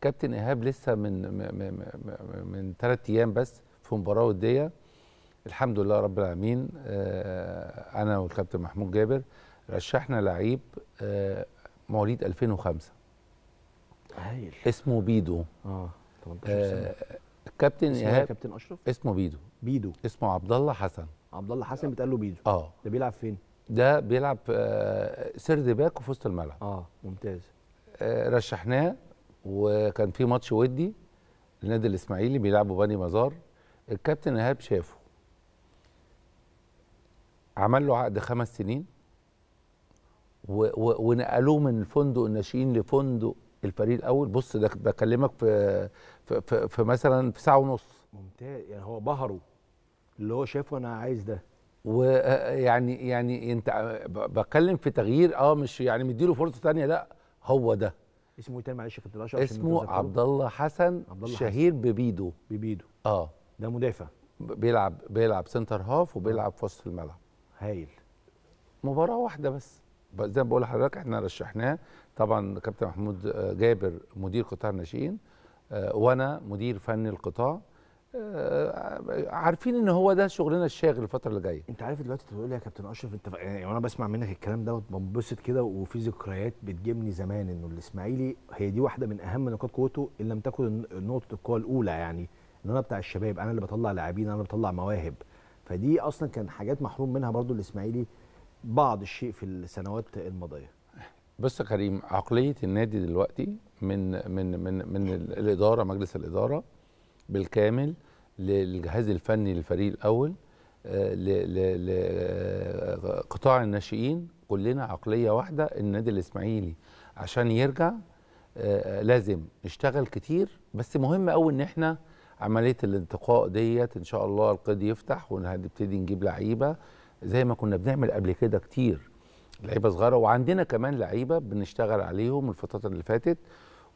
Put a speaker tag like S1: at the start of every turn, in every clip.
S1: كابتن ايهاب لسه من من ثلاث ايام بس في مباراه وديه الحمد لله رب العالمين آه، انا والكابتن محمود جابر رشحنا لعيب آه، مواليد 2005 هايل اسمه بيدو اه 18 آه، سنه الكابتن إيه ايهاب كابتن اشرف اسمه بيدو بيدو اسمه عبد الله حسن
S2: عبد الله حسن بيتقال له بيدو اه ده بيلعب فين؟
S1: ده بيلعب سرد باك وفي وسط الملعب اه ممتاز رشحناه وكان في ماتش ودي النادي الاسماعيلي بيلعبوا بني مزار الكابتن ايهاب شافه عمل له عقد خمس سنين ونقلوه من فندق الناشئين لفندق الفريق الاول بص ده بكلمك في في, في, في مثلا في ساعه ونص
S2: ممتاز يعني هو بهره
S1: اللي هو شافه انا عايز ده ويعني يعني انت بتكلم في تغيير اه مش يعني مديله فرصه ثانيه لا هو ده
S2: اسمه ايه تاني معلش يا كابتن اشرف اسمه عبد
S1: الله حسن شهير ببيدو ببيدو اه ده مدافع بيلعب بيلعب سنتر هاف وبيلعب في وسط الملعب هايل مباراه واحده بس زي ما بقول لحضرتك احنا رشحناه طبعا كابتن محمود آه، جابر مدير قطاع الناشئين آه، وانا مدير فني القطاع آه، عارفين ان
S2: هو ده شغلنا الشاغل الفتره اللي جايه انت عارف دلوقتي تقول لي يا كابتن اشرف انت يعني وانا بسمع منك الكلام دوت بنبسط كده وفي ذكريات بتجيبني زمان انه الاسماعيلي هي دي واحده من اهم نقاط قوته ان لم تكن نقطه القوه الاولى يعني ان انا بتاع الشباب انا اللي بطلع لاعبين انا اللي بطلع مواهب فدي اصلا كان حاجات محروم منها برضو الاسماعيلي بعض الشيء في السنوات الماضيه
S1: بص يا كريم عقليه النادي دلوقتي من من من من الاداره مجلس الاداره بالكامل للجهاز الفني للفريق الاول آه، لقطاع آه، الناشئين كلنا عقليه واحده النادي الاسماعيلي عشان يرجع آه، لازم نشتغل كتير بس مهم قوي ان احنا عمليه الانتقاء ديت ان شاء الله القيد يفتح وهنبتدي نجيب لعيبه زي ما كنا بنعمل قبل كده كتير لعيبه صغيره وعندنا كمان لعيبه بنشتغل عليهم الفترات اللي فاتت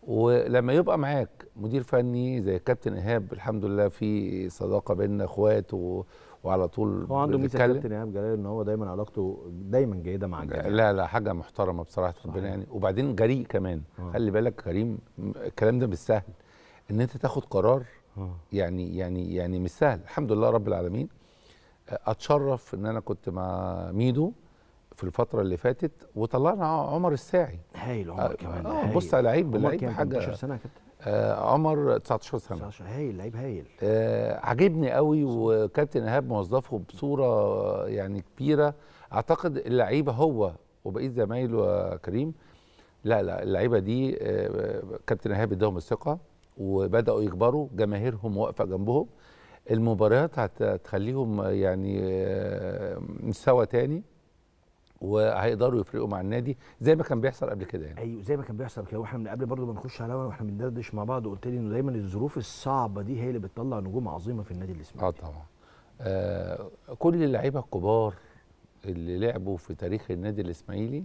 S1: ولما يبقى معاك مدير فني زي كابتن ايهاب الحمد لله في صداقه بيننا اخوات و... وعلى طول هو عنده ميزه كابتن
S2: ايهاب جلال ان هو دايما علاقته دايما جيده مع الجميع لا
S1: لا حاجه محترمه بصراحه ربنا يعني وبعدين جريء كمان أوه. خلي بالك كريم الكلام ده مش سهل ان انت تاخد قرار آه. يعني يعني يعني مش سهل الحمد لله رب العالمين اتشرف ان انا كنت مع ميدو في الفترة اللي فاتت وطلعنا عمر الساعي هايل عمر آه كمان اه بص على لعيب لعيب حاجة 18 سنة يا كابتن آه عمر 19 سنة 19 هايل لعيب هايل آه عجبني قوي وكابتن إيهاب موظفه بصورة يعني كبيرة أعتقد اللعيبة هو وبقية زمايله يا كريم لا لا اللعيبة دي آه كابتن إيهاب اداهم الثقة وبدأوا يكبروا جماهيرهم واقفة جنبهم المباريات هتخليهم يعني آه، مستوى تاني وهيقدروا يفرقوا
S2: مع النادي زي ما كان بيحصل قبل كده يعني ايوه زي ما كان بيحصل كده واحنا من قبل برضه ما على واحنا بندردش مع بعض وقلت لي انه دايما الظروف الصعبه دي هي اللي بتطلع نجوم عظيمه في النادي الاسماعيلي اه طبعا
S1: آه كل اللعيبه الكبار اللي لعبوا في تاريخ النادي الاسماعيلي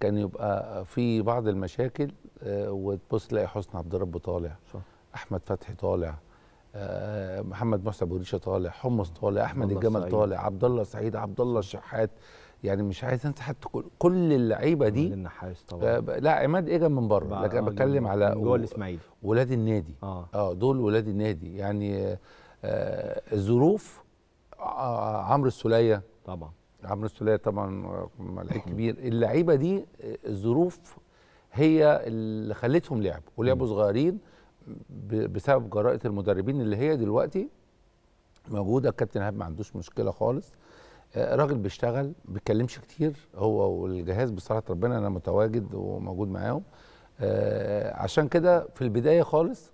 S1: كان يبقى في بعض المشاكل آه وتبص تلاقي حسن عبد الرب طالع صح. احمد فتحي طالع آه محمد محسن بوريشه طالع حمص طالع احمد الجمل طالع عبد الله سعيد عبد الله الشحات يعني مش عايز انت حتى كل اللعيبه دي النحاس طبعا لا عماد ايجا من بره لكن انا بتكلم على جوه الاسماعيلي ولاد النادي اه, آه دول ولاد النادي يعني آه الظروف آه عمرو السوليه طبعا عمرو السوليه طبعا لعيب كبير اللعيبه دي الظروف هي اللي خلتهم لعبوا ولعبوا صغيرين بسبب جرائه المدربين اللي هي دلوقتي موجوده الكابتن ايهاب ما عندوش مشكله خالص راجل بيشتغل ما بيتكلمش كتير هو والجهاز بصراحه ربنا انا متواجد وموجود معاهم آه، عشان كده في البدايه خالص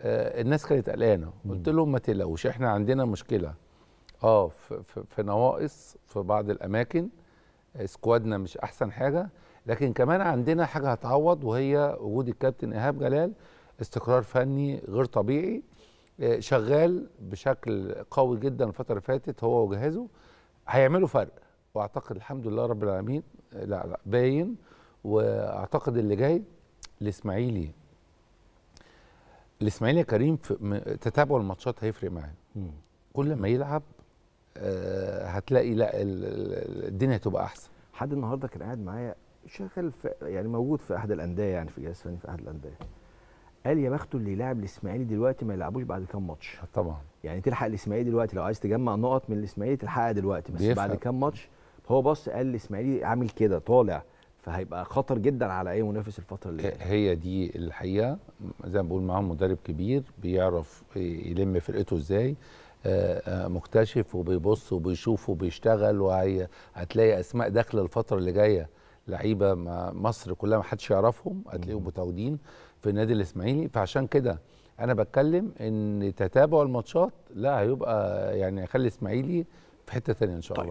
S1: آه، الناس كانت قلقانه قلت لهم ما تقلقوش احنا عندنا مشكله اه في نواقص في بعض الاماكن سكوادنا مش احسن حاجه لكن كمان عندنا حاجه هتعوض وهي وجود الكابتن ايهاب جلال استقرار فني غير طبيعي آه، شغال بشكل قوي جدا الفتره اللي فاتت هو وجهازه هيعملوا فرق واعتقد الحمد لله رب العالمين لا لا باين واعتقد اللي جاي الاسماعيلي الاسماعيلي يا كريم في الماتشات هيفرق معاه كل ما يلعب
S2: آه هتلاقي لا الدنيا هتبقى احسن حد النهارده كان قاعد معايا شغال يعني موجود في احد الانديه يعني في جهاز فني في احد الانديه قال يا بخته اللي يلعب الاسماعيلي دلوقتي ما يلعبوش بعد كام ماتش طبعا يعني تلحق الاسماعيلي دلوقتي لو عايز تجمع نقط من الاسماعيلي تلحقها دلوقتي بس بيفهم. بعد كام ماتش هو بص قال الاسماعيلي عامل كده طالع فهيبقى خطر جدا على اي منافس الفتره اللي جايه
S1: هي دي الحقيقه زي ما بقول معاهم مدرب كبير بيعرف يلم فرقته ازاي آه، آه، مكتشف وبيبص وبيشوف وبيشتغل وهتلاقي اسماء داخله الفتره اللي جايه لعيبه مصر كلها ما حدش يعرفهم هتلاقيهم متواجدين في النادي الاسماعيلي فعشان كده انا بتكلم ان تتابع الماتشات لا هيبقى يعني هيخلي الاسماعيلي في حته ثانيه ان شاء طيب. الله